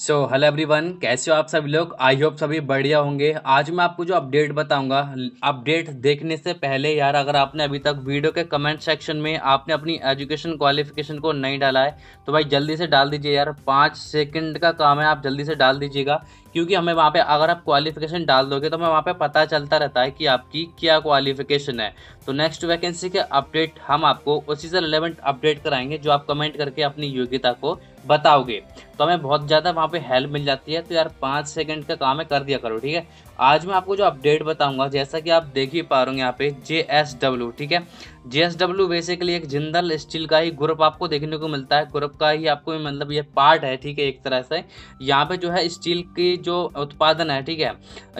so hello everyone कैसे हो आप सभी लोग आई होप सभी बढ़िया होंगे आज मैं आपको जो अपडेट बताऊंगा अपडेट देखने से पहले यार अगर आपने अभी तक वीडियो के कमेंट सेक्शन में आपने अपनी एजुकेशन क्वालिफिकेशन को नहीं डाला है तो भाई जल्दी से डाल दीजिए यार पाँच सेकंड का काम है आप जल्दी से डाल दीजिएगा क्योंकि हमें वहाँ पे अगर आप क्वालिफिकेशन डाल दोगे तो हमें वहाँ पे पता चलता रहता है कि आपकी क्या क्वालिफिकेशन है तो नेक्स्ट वैकेंसी के अपडेट हम आपको उसी से रिलेवेंट अपडेट कराएंगे जो आप कमेंट करके अपनी योग्यता को बताओगे तो हमें बहुत ज़्यादा वहाँ पे हेल्प मिल जाती है तो यार पाँच सेकंड का काम है कर दिया करो ठीक है आज मैं आपको जो अपडेट बताऊंगा जैसा कि आप देख ही पा रहे हो यहाँ पे जे एस डब्ल्यू ठीक है जे एस डब्ल्यू बेसिकली एक जिंदल स्टील का ही ग्रुप आपको देखने को मिलता है ग्रुप का ही आपको मतलब ये पार्ट है ठीक है एक तरह से यहाँ पे जो है स्टील की जो उत्पादन है ठीक है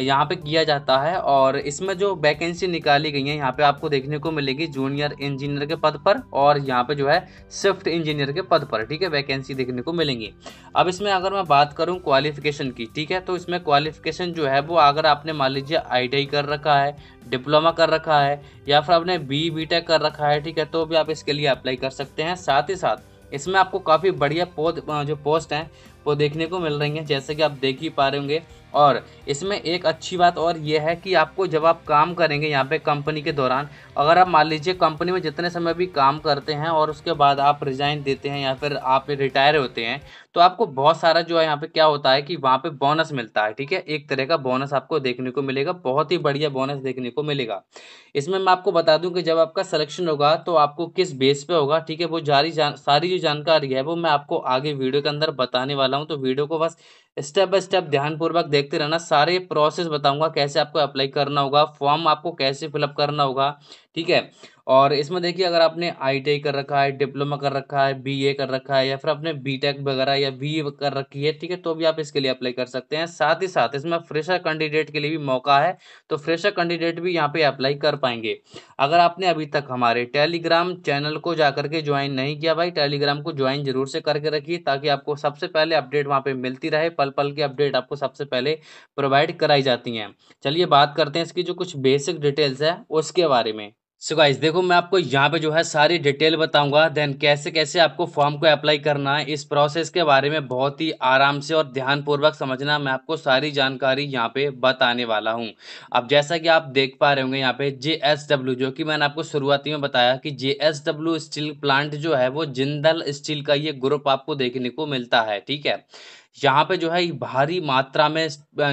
यहाँ पे किया जाता है और इसमें जो वैकेंसी निकाली गई है यहाँ पे आपको देखने को मिलेगी जूनियर इंजीनियर के पद पर और यहाँ पे जो है स्विफ्ट इंजीनियर के पद पर ठीक है वैकेंसी देखने को मिलेंगी अब इसमें अगर मैं बात करूँ क्वालिफिकेशन की ठीक है तो इसमें क्वालिफिकेशन जो है वो अगर आपने मान लीजिए आई कर रखा है डिप्लोमा कर रखा है या फिर आपने बी बी e, कर रखा है ठीक है तो भी आप इसके लिए अप्लाई कर सकते हैं साथ ही साथ इसमें आपको काफ़ी बढ़िया पोस्ट जो पोस्ट हैं वो देखने को मिल रही हैं जैसे कि आप देख ही पा रहे होंगे और इसमें एक अच्छी बात और यह है कि आपको जब आप काम करेंगे यहाँ पे कंपनी के दौरान अगर आप मान लीजिए कंपनी में जितने समय भी काम करते हैं और उसके बाद आप रिज़ाइन देते हैं या फिर आप रिटायर होते हैं तो आपको बहुत सारा जो है यहाँ पे क्या होता है कि वहाँ पे बोनस मिलता है ठीक है एक तरह का बोनस आपको देखने को मिलेगा बहुत ही बढ़िया बोनस देखने को मिलेगा इसमें मैं आपको बता दूँ कि जब आपका सलेक्शन होगा तो आपको किस बेस पर होगा ठीक है वो जारी जान सारी जो जानकारी है वो मैं आपको आगे वीडियो के अंदर बताने वाला हूँ तो वीडियो को बस स्टेप बाय स्टेप ध्यानपूर्वक देखते रहना सारे प्रोसेस बताऊंगा कैसे आपको अप्लाई करना होगा फॉर्म आपको कैसे फिलअप करना होगा ठीक है और इसमें देखिए अगर आपने आई कर रखा है डिप्लोमा कर रखा है बी कर रखा है या फिर आपने बी वगैरह या बी कर रखी है ठीक है तो भी आप इसके लिए अप्लाई कर सकते हैं साथ ही साथ इसमें फ्रेशर कैंडिडेट के लिए भी मौका है तो फ्रेशर कैंडिडेट भी यहाँ पे अप्लाई कर पाएंगे अगर आपने अभी तक हमारे टेलीग्राम चैनल को जाकर के ज्वाइन नहीं किया भाई टेलीग्राम को ज्वाइन जरूर से करके रखिए ताकि आपको सबसे पहले अपडेट वहाँ पर मिलती रहे पल पल की अपडेट आपको सबसे पहले प्रोवाइड कराई जाती हैं चलिए बात करते हैं इसकी जो कुछ बेसिक डिटेल्स है उसके बारे में सो गाइस देखो मैं आपको यहाँ पे जो है सारी डिटेल बताऊंगा देन कैसे कैसे आपको फॉर्म को अप्लाई करना है इस प्रोसेस के बारे में बहुत ही आराम से और ध्यानपूर्वक समझना मैं आपको सारी जानकारी यहाँ पे बताने वाला हूँ अब जैसा कि आप देख पा रहे होंगे यहाँ पे जे जो कि मैंने आपको शुरुआती में बताया कि जे स्टील प्लांट जो है वो जिंदल स्टील का ये ग्रुप आपको देखने को मिलता है ठीक है यहाँ पे जो है भारी मात्रा में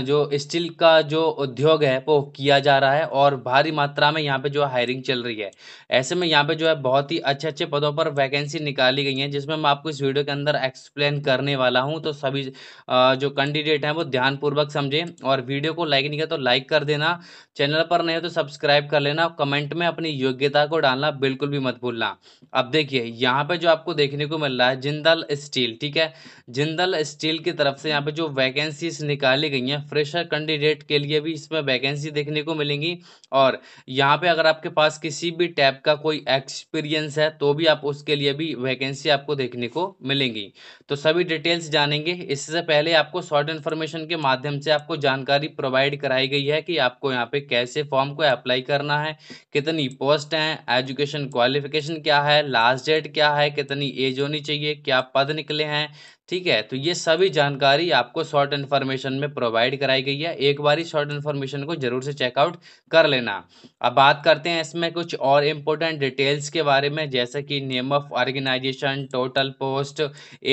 जो स्टील का जो उद्योग है वो किया जा रहा है और भारी मात्रा में यहाँ पे जो हायरिंग चल रही है ऐसे में यहाँ पे जो है बहुत ही अच्छे अच्छे पदों पर वैकेंसी निकाली गई हैं जिसमें मैं आपको इस वीडियो के अंदर एक्सप्लेन करने वाला हूँ तो सभी जो कैंडिडेट हैं वो ध्यानपूर्वक समझें और वीडियो को लाइक नहीं किया तो लाइक कर देना चैनल पर नहीं हो तो सब्सक्राइब कर लेना कमेंट में अपनी योग्यता को डालना बिल्कुल भी मत भूलना अब देखिए यहाँ पे जो आपको देखने को मिल रहा है जिंदल स्टील ठीक है जिंदल स्टील की तरफ से यहाँ पे जो वैकेंसीज निकाली गई हैं फ्रेशर कैंडिडेट के लिए भी इसमें वैकेंसी देखने को मिलेंगी और यहाँ पे अगर आपके पास किसी भी टैप का कोई एक्सपीरियंस है तो भी आप उसके लिए भी वैकेंसी आपको देखने को मिलेंगी तो सभी डिटेल्स जानेंगे इससे पहले आपको शॉर्ट इन्फॉर्मेशन के माध्यम से आपको जानकारी प्रोवाइड कराई गई है कि आपको यहाँ पे कैसे फॉर्म को अप्लाई करना है कितनी पोस्ट हैं एजुकेशन क्वालिफिकेशन क्या है लास्ट डेट क्या है कितनी एज होनी चाहिए क्या पद निकले हैं ठीक है तो ये सभी जानकारी आपको शॉर्ट इन्फॉर्मेशन में प्रोवाइड कराई गई है एक बार ही शॉर्ट इन्फॉर्मेशन को जरूर से चेकआउट कर लेना अब बात करते हैं इसमें कुछ और इम्पोर्टेंट डिटेल्स के बारे में जैसे कि name of organisation total post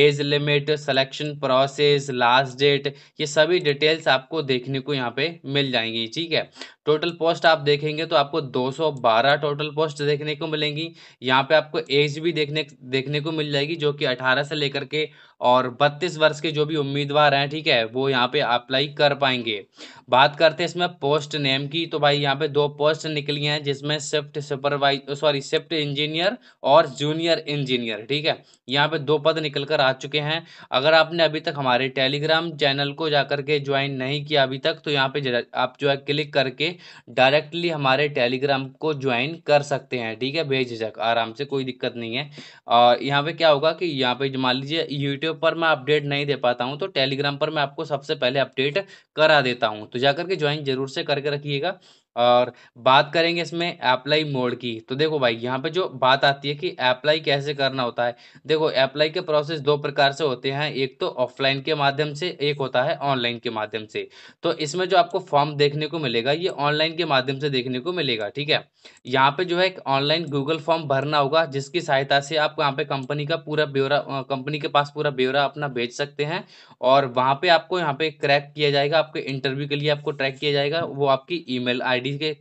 age limit selection process last date ये सभी डिटेल्स आपको देखने को यहाँ पर मिल जाएंगी ठीक है टोटल पोस्ट आप देखेंगे तो आपको 212 टोटल पोस्ट देखने को मिलेंगी यहाँ पे आपको एज भी देखने देखने को मिल जाएगी जो कि 18 से लेकर के और 32 वर्ष के जो भी उम्मीदवार हैं ठीक है वो यहाँ पे अप्लाई कर पाएंगे बात करते हैं इसमें पोस्ट नेम की तो भाई यहाँ पे दो पोस्ट निकली हैं जिसमें shift supervise sorry shift engineer और जूनियर इंजीनियर ठीक है यहाँ पे दो पद निकल कर आ चुके हैं अगर आपने अभी तक हमारे टेलीग्राम चैनल को जाकर के ज्वाइन नहीं किया अभी तक तो यहाँ पे आप जो है क्लिक करके डायरेक्टली हमारे टेलीग्राम को ज्वाइन कर सकते हैं ठीक है बेझिझक आराम से कोई दिक्कत नहीं है और यहाँ पे क्या होगा कि यहाँ पे मान लीजिए यूट्यूब पर मैं अपडेट नहीं दे पाता हूँ तो टेलीग्राम पर मैं आपको सबसे पहले अपडेट करा देता हूँ तो जाकर के ज्वाइन जरूर से करके रखिएगा और बात करेंगे इसमें अप्लाई मोड की तो देखो भाई यहाँ पे जो बात आती है कि अप्लाई कैसे करना होता है देखो अप्लाई के प्रोसेस दो प्रकार से होते हैं एक तो ऑफलाइन के माध्यम से एक होता है ऑनलाइन के माध्यम से तो इसमें जो आपको फॉर्म देखने को मिलेगा ये ऑनलाइन के माध्यम से देखने को मिलेगा ठीक है यहाँ पे जो है एक ऑनलाइन गूगल फॉर्म भरना होगा जिसकी सहायता से आप यहाँ पे कंपनी का पूरा ब्यौरा कंपनी के पास पूरा ब्यौरा अपना भेज सकते हैं और वहाँ पे आपको यहाँ पे क्रैक किया जाएगा आपके इंटरव्यू के लिए आपको ट्रैक किया जाएगा वो आपकी ई मेल आईडी के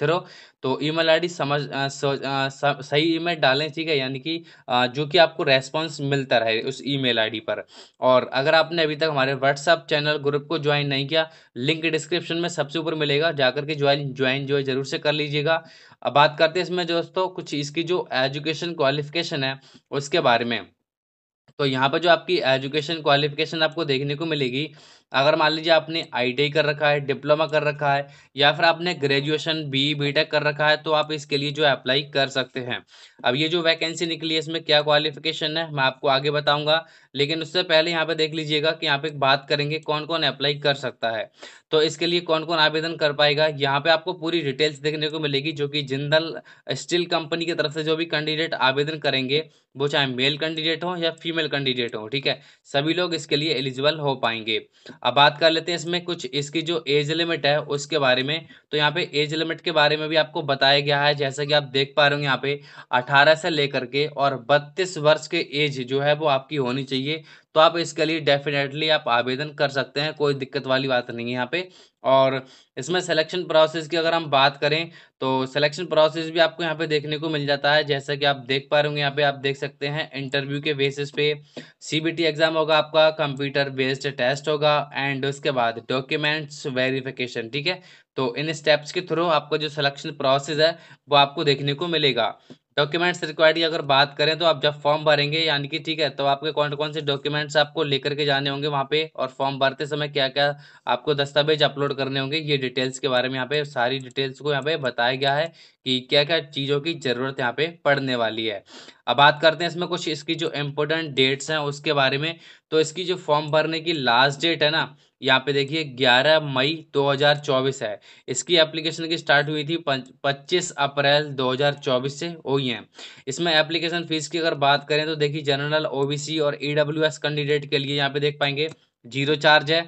थ्रो तो ईमेल आईडी समझ सही ईमेल डालें ठीक है यानी कि जो कि आपको रेस्पॉन्स मिलता रहे उस ईमेल आईडी पर और अगर आपने अभी तक हमारे व्हाट्सअप चैनल ग्रुप को ज्वाइन नहीं किया लिंक डिस्क्रिप्शन में सबसे ऊपर मिलेगा जाकर के ज्वाइन ज्वाइन जो है जरूर से कर लीजिएगा अब बात करते हैं इसमें दोस्तों कुछ इसकी जो एजुकेशन क्वालिफिकेशन है उसके बारे में तो यहाँ पर जो आपकी एजुकेशन क्वालिफिकेशन आपको देखने को मिलेगी अगर मान लीजिए आपने आई कर रखा है डिप्लोमा कर रखा है या फिर आपने ग्रेजुएशन बी बी कर रखा है तो आप इसके लिए जो अप्लाई कर सकते हैं अब ये जो वैकेंसी निकली है इसमें क्या क्वालिफिकेशन है मैं आपको आगे बताऊंगा लेकिन उससे पहले यहाँ पे देख लीजिएगा कि यहाँ पे बात करेंगे कौन कौन अप्लाई कर सकता है तो इसके लिए कौन कौन आवेदन कर पाएगा यहाँ पे आपको पूरी डिटेल्स देखने को मिलेगी जो कि जिंदल स्टील कंपनी की तरफ से जो भी कैंडिडेट आवेदन करेंगे वो चाहे मेल कैंडिडेट हो या फीमेल एलिजिबल कैंडिडेट हों ठीक है सभी लोग इसके लिए एलिजिबल हो पाएंगे अब बात कर लेते हैं इसमें कुछ इसकी जो एज लिमिट है उसके बारे में तो यहाँ पे एज लिमिट के बारे में भी आपको बताया गया है जैसा कि आप देख पा रहे हो यहाँ पे अठारह से लेकर के और बत्तीस वर्ष के एज जो है वो आपकी होनी चाहिए तो आप इसके लिए डेफिनेटली आप आवेदन कर सकते हैं कोई दिक्कत वाली बात नहीं है यहाँ पे और इसमें सिलेक्शन प्रोसेस की अगर हम बात करें तो सिलेक्शन प्रोसेस भी आपको यहाँ पे देखने को मिल जाता है जैसा कि आप देख पा रहे होंगे यहाँ पे आप देख सकते हैं इंटरव्यू के बेसिस पे सीबीटी एग्जाम होगा आपका कंप्यूटर बेस्ड टेस्ट होगा एंड उसके बाद डॉक्यूमेंट्स वेरिफिकेशन ठीक है तो इन स्टेप्स के थ्रू आपका जो सिलेक्शन प्रोसेस है वो आपको देखने को मिलेगा डॉक्यूमेंट्स रिक्वायर्ड की अगर बात करें तो आप जब फॉर्म भरेंगे यानी कि ठीक है तो आपके कौन कौन से डॉक्यूमेंट्स आपको लेकर के जाने होंगे वहाँ पे और फॉर्म भरते समय क्या क्या आपको दस्तावेज अपलोड करने होंगे ये डिटेल्स के बारे में यहाँ पे सारी डिटेल्स को यहाँ पे बताया गया है कि क्या क्या चीज़ों की ज़रूरत यहाँ पे पड़ने वाली है अब बात करते हैं इसमें कुछ इसकी जो इम्पोर्टेंट डेट्स हैं उसके बारे में तो इसकी जो फॉर्म भरने की लास्ट डेट है ना यहाँ पे देखिए 11 मई 2024 है इसकी एप्लीकेशन की स्टार्ट हुई थी 25 अप्रैल 2024 से हुई है इसमें एप्लीकेशन फ़ीस की अगर बात करें तो देखिए जनरल ओबीसी और ईडब्ल्यूएस e कैंडिडेट के लिए यहाँ पे देख पाएंगे जीरो चार्ज है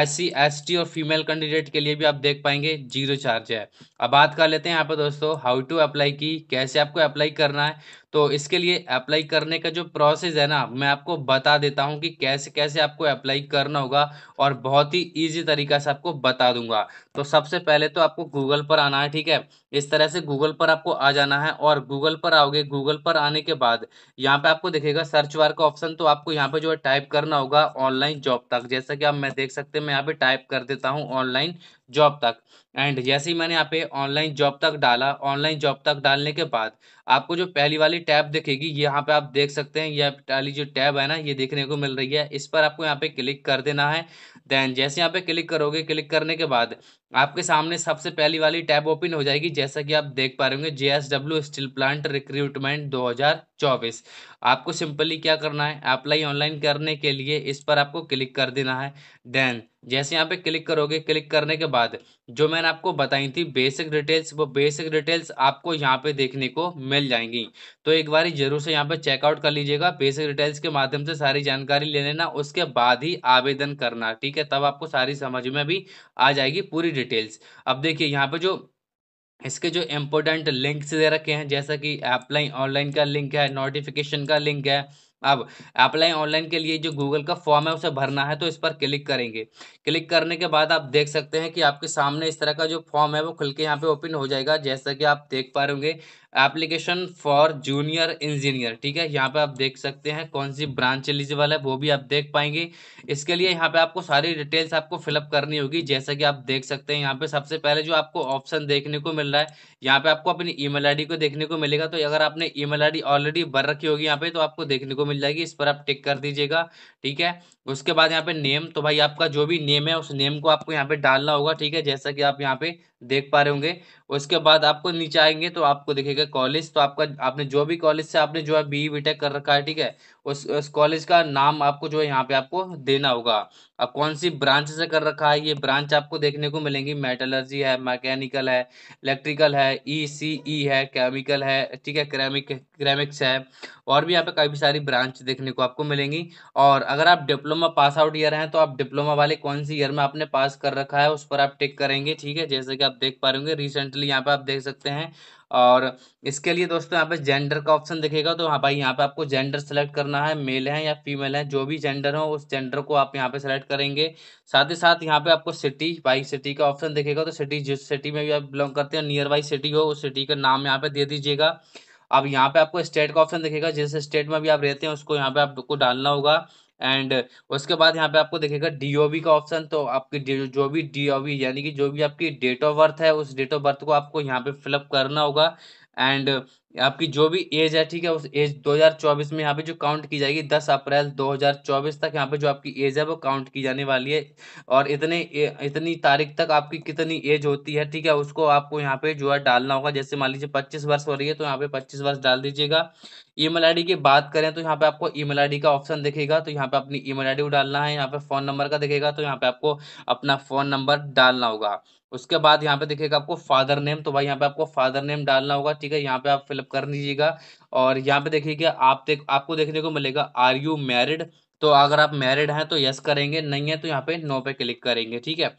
एस सी एस टी और फीमेल कैंडिडेट के लिए भी आप देख पाएंगे जीरो चार्ज है अब बात कर लेते हैं यहाँ पे दोस्तों हाउ टू अप्लाई की कैसे आपको अप्लाई करना है तो इसके लिए अप्लाई करने का जो प्रोसेस है ना मैं आपको बता देता हूँ कि कैसे कैसे आपको अप्लाई करना होगा और बहुत ही ईजी तरीका से आपको बता दूंगा तो सबसे पहले तो आपको गूगल पर आना है ठीक है इस तरह से गूगल पर आपको आ जाना है और गूगल पर आओगे गूगल पर आने के बाद यहाँ पे आपको देखेगा सर्च वार का ऑप्शन तो आपको यहाँ पे जो है टाइप करना होगा ऑनलाइन जॉब तक जैसा कि आप मैं देख सकते हैं मैं यहाँ पे टाइप कर देता हूँ ऑनलाइन जॉब तक एंड जैसे ही मैंने यहाँ पे ऑनलाइन जॉब तक डाला ऑनलाइन जॉब तक डालने के बाद आपको जो पहली वाली टैब दिखेगी यहाँ पे आप देख सकते हैं यह वाली जो टैब है ना ये देखने को मिल रही है इस पर आपको यहाँ पे क्लिक कर देना है देन जैसे यहाँ पे क्लिक करोगे क्लिक करने के बाद आपके सामने सबसे पहली वाली टैब ओपन हो जाएगी जैसा कि आप देख पा रहे होंगे जेएसडब्ल्यू स्टील प्लांट रिक्रूटमेंट 2024 आपको सिंपली क्या करना है अप्लाई ऑनलाइन करने के लिए इस पर आपको क्लिक कर देना है देन जैसे यहाँ पे क्लिक करोगे क्लिक करने के बाद जो मैंने आपको बताई थी बेसिक डिटेल्स वो बेसिक डिटेल्स आपको यहाँ पे देखने को मिल जाएंगी तो एक बार जरूर से यहाँ पे चेकआउट कर लीजिएगा बेसिक डिटेल्स के माध्यम से सारी जानकारी ले लेना उसके बाद ही आवेदन करना ठीक है तब आपको सारी समझ में भी आ जाएगी पूरी डिटेल्स अब देखिए यहाँ पे जो इसके जो इम्पोर्टेंट लिंक्स दे रखे हैं जैसा कि अप्लाई ऑनलाइन का लिंक है नोटिफिकेशन का लिंक है अब अप्लाई ऑनलाइन के लिए जो गूगल का फॉर्म है उसे भरना है तो इस पर क्लिक करेंगे क्लिक करने के बाद आप देख सकते हैं कि आपके सामने इस तरह का जो फॉर्म है वो खुल के यहाँ पे ओपन हो जाएगा जैसा कि आप देख पा रहे होंगे एप्लीकेशन फॉर जूनियर इंजीनियर ठीक है यहाँ पे आप देख सकते हैं कौन सी ब्रांच एलिजिबल है वो भी आप देख पाएंगे इसके लिए यहाँ पे आपको सारी डिटेल्स आपको फिलअप करनी होगी जैसा कि आप देख सकते हैं यहाँ पे सबसे पहले जो आपको ऑप्शन देखने को मिल रहा है यहाँ पे आपको अपनी ईमेल आईडी को देखने को मिलेगा तो अगर आपने ई मेल ऑलरेडी भर रखी होगी यहाँ पे तो आपको देखने को मिल जाएगी इस पर आप टिक कर दीजिएगा ठीक है उसके बाद यहाँ पे नेम तो भाई आपका जो भी नेम है उस नेम को आपको यहाँ पे डालना होगा ठीक है जैसा कि आप यहाँ पे देख पा रहे होंगे उसके बाद आपको नीचे आएंगे तो आपको दिखेगा कॉलेज तो आपका आपने जो भी कॉलेज से आपने जो है बी बी टेक कर रखा है ठीक है उस उस कॉलेज का नाम आपको जो है यहाँ पे आपको देना होगा अब कौन सी ब्रांच से कर रखा है ये ब्रांच आपको देखने को मिलेंगी मेटलर्जी है मैकेनिकल है इलेक्ट्रिकल है ई सी ई है केमिकल है ठीक है क्रेमिक क्रेमिक्स है और भी यहाँ पे काफ़ी सारी ब्रांच देखने को आपको मिलेंगी और अगर आप डिप्लोमा पास आउट ईयर हैं तो आप डिप्लोमा वाले कौन सी ईयर में आपने पास कर रखा है उस पर आप टिक करेंगे ठीक है जैसे कि आप देख पा रहे होंगे रिसेंटली यहाँ पे आप देख सकते हैं और इसके लिए दोस्तों यहाँ पे जेंडर का ऑप्शन दिखेगा तो हाँ भाई यहाँ पे आपको जेंडर सेलेक्ट करना है मेल है या फीमेल है जो भी जेंडर हो उस जेंडर को आप यहाँ पे सेलेक्ट करेंगे साथ ही साथ यहाँ पे आपको सिटी भाई सिटी का ऑप्शन दिखेगा तो सिटी जिस सिटी में भी आप बिलोंग करते हैं नियर बाई सिटी हो उस सिटी का नाम यहाँ पे दे दीजिएगा अब यहाँ पे आपको स्टेट का ऑप्शन दिखेगा जिस स्टेट में भी आप रहते हैं उसको यहाँ पे आपको डालना होगा एंड उसके बाद यहाँ पे आपको देखेगा डीओबी का ऑप्शन तो आपकी जो भी डीओबी यानी कि जो भी आपकी डेट ऑफ बर्थ है उस डेट ऑफ बर्थ को आपको यहाँ पे फिलअप करना होगा एंड आपकी जो भी एज है ठीक है उस एज 2024 में यहाँ पे जो काउंट की जाएगी 10 अप्रैल 2024 तक यहाँ पे जो आपकी एज है वो काउंट की जाने वाली है और इतने इतनी तारीख तक आपकी कितनी एज होती है ठीक है उसको आपको यहाँ पे जो है डालना होगा जैसे मान लीजिए पच्चीस वर्ष हो रही है तो यहाँ पे पच्चीस वर्ष डाल दीजिएगा ई मेल की बात करें तो यहाँ पे आपको ई मेल का ऑप्शन दिखेगा तो यहाँ पे अपनी ई मेल को डालना है यहाँ पे फोन नंबर का दिखेगा तो यहाँ पे आपको अपना फोन नंबर डालना होगा उसके बाद यहाँ पे दिखेगा आपको फादर नेम तो भाई यहाँ पे आपको फादर नेम डालना होगा ठीक है यहाँ पे आप फिलअप कर दीजिएगा और यहाँ पे देखिएगा आप देख आपको देखने को मिलेगा आर यू मैरिड तो अगर आप मैरिड हैं तो यस करेंगे नहीं है तो यहाँ पे नो पे क्लिक करेंगे ठीक है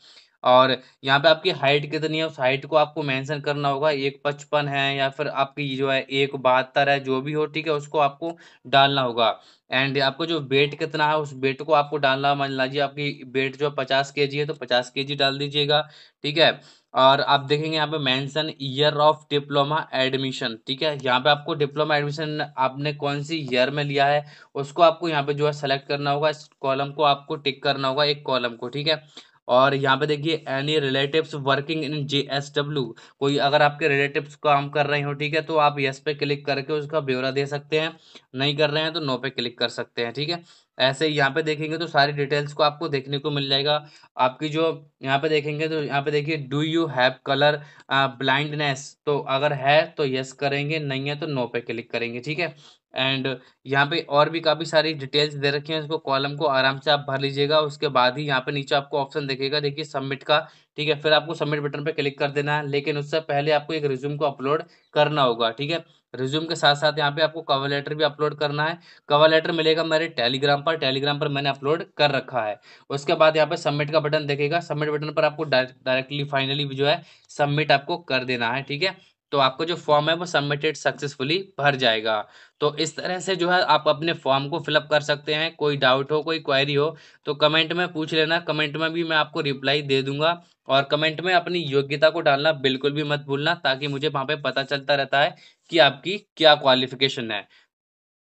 और यहाँ पे आपकी हाइट कितनी है उस हाइट को आपको मेंशन करना होगा एक पचपन है या फिर आपकी जो है एक बहत्तर है जो भी हो ठीक है उसको आपको डालना होगा एंड आपको जो वेट कितना है उस वेट को आपको डालना मान लीजिए आपकी वेट जो है पचास के है तो पचास के डाल दीजिएगा ठीक है और आप देखेंगे यहाँ पे mention year of diploma admission ठीक है यहाँ पे आपको डिप्लोमा एडमिशन आपने कौन सी ईयर में लिया है उसको आपको यहाँ पे जो है सेलेक्ट करना होगा इस कॉलम को आपको टिक करना होगा एक कॉलम को ठीक है और यहाँ पे देखिए any relatives working in J S W कोई अगर आपके रिलेटिव्स काम कर रहे हो ठीक है तो आप यस पे क्लिक करके उसका ब्यौरा दे सकते हैं नहीं कर रहे हैं तो नो पे क्लिक कर सकते हैं ठीक है ऐसे यहाँ पे देखेंगे तो सारी डिटेल्स को आपको देखने को मिल जाएगा आपकी जो यहाँ पे देखेंगे तो यहाँ पे देखिए do you have colour blindness तो अगर है तो यस करेंगे नहीं है तो नो पे क्लिक करेंगे ठीक है एंड यहाँ पे और भी काफ़ी सारी डिटेल्स दे रखी हैं उसको कॉलम को आराम से आप भर लीजिएगा उसके बाद ही यहाँ पे नीचे आपको ऑप्शन देखेगा देखिए सबमिट का ठीक है फिर आपको सबमिट बटन पे क्लिक कर देना है लेकिन उससे पहले आपको एक रिज्यूम को अपलोड करना होगा ठीक है रिज्यूम के साथ साथ यहाँ पे आपको कवर लेटर भी अपलोड करना है कवर लेटर मिलेगा मेरे टेलीग्राम पर टेलीग्राम पर मैंने अपलोड कर रखा है उसके बाद यहाँ पे सबमिट का बटन देखेगा सबमिट बटन पर आपको डायरेक्टली फाइनली जो है सबमिट आपको कर देना है ठीक है तो आपको जो फॉर्म है वो सबमिटेड सक्सेसफुली भर जाएगा तो इस तरह से जो है आप अपने फॉर्म को फिलअप कर सकते हैं कोई डाउट हो कोई क्वायरी हो तो कमेंट में पूछ लेना कमेंट में भी मैं आपको रिप्लाई दे दूंगा और कमेंट में अपनी योग्यता को डालना बिल्कुल भी मत भूलना ताकि मुझे वहाँ पे पता चलता रहता है कि आपकी क्या क्वालिफिकेशन है